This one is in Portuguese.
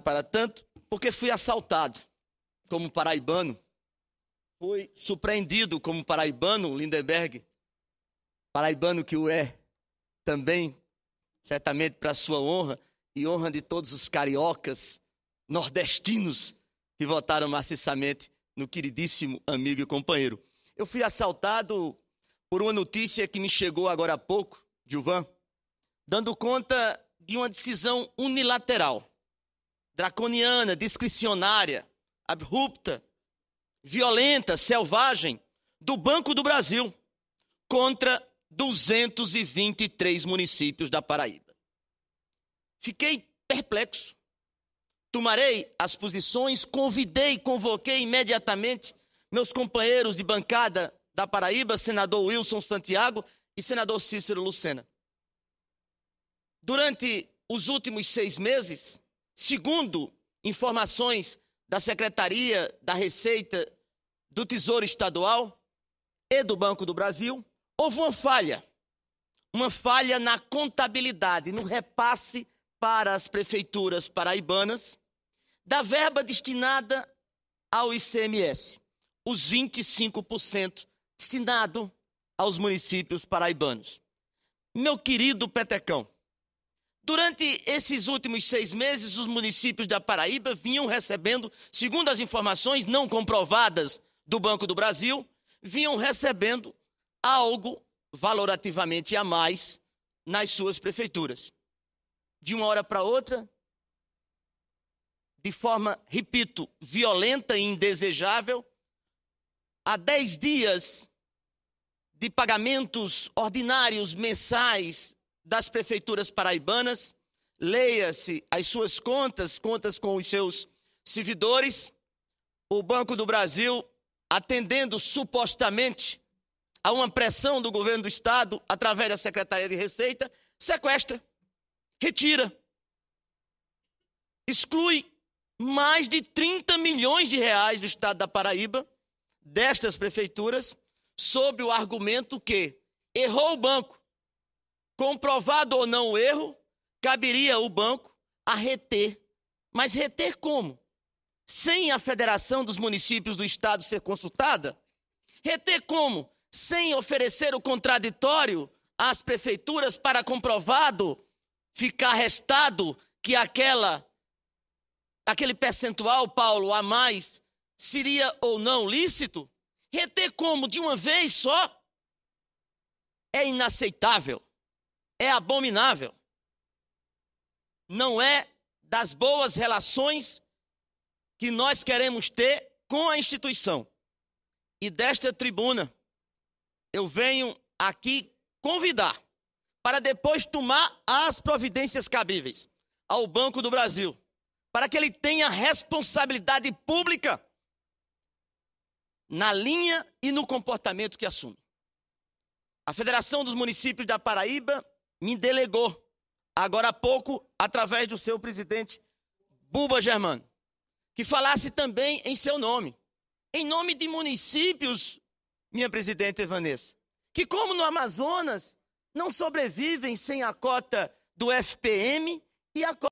para tanto, porque fui assaltado como paraibano, fui surpreendido como paraibano, Lindenberg, paraibano que o é também, certamente para sua honra e honra de todos os cariocas, nordestinos que votaram maciçamente no queridíssimo amigo e companheiro. Eu fui assaltado por uma notícia que me chegou agora há pouco, Gilvan, dando conta de uma decisão unilateral draconiana, discricionária, abrupta, violenta, selvagem, do Banco do Brasil contra 223 municípios da Paraíba. Fiquei perplexo. Tomarei as posições, convidei, convoquei imediatamente meus companheiros de bancada da Paraíba, senador Wilson Santiago e senador Cícero Lucena. Durante os últimos seis meses, Segundo informações da Secretaria da Receita do Tesouro Estadual e do Banco do Brasil, houve uma falha. Uma falha na contabilidade, no repasse para as prefeituras paraibanas da verba destinada ao ICMS, os 25% destinado aos municípios paraibanos. Meu querido Petecão, Durante esses últimos seis meses, os municípios da Paraíba vinham recebendo, segundo as informações não comprovadas do Banco do Brasil, vinham recebendo algo valorativamente a mais nas suas prefeituras. De uma hora para outra, de forma, repito, violenta e indesejável, há dez dias de pagamentos ordinários mensais das prefeituras paraibanas, leia-se as suas contas, contas com os seus servidores. O Banco do Brasil, atendendo supostamente a uma pressão do governo do Estado, através da Secretaria de Receita, sequestra, retira, exclui mais de 30 milhões de reais do Estado da Paraíba, destas prefeituras, sob o argumento que errou o banco, comprovado ou não o erro, caberia o banco a reter. Mas reter como? Sem a federação dos municípios do estado ser consultada? Reter como? Sem oferecer o contraditório às prefeituras para comprovado ficar restado que aquela aquele percentual, Paulo, a mais seria ou não lícito? Reter como de uma vez só? É inaceitável é abominável. Não é das boas relações que nós queremos ter com a instituição. E desta tribuna, eu venho aqui convidar para depois tomar as providências cabíveis ao Banco do Brasil, para que ele tenha responsabilidade pública na linha e no comportamento que assume. A Federação dos Municípios da Paraíba me delegou, agora há pouco, através do seu presidente Buba Germano, que falasse também em seu nome, em nome de municípios, minha presidente Vanessa, que como no Amazonas, não sobrevivem sem a cota do FPM e a cota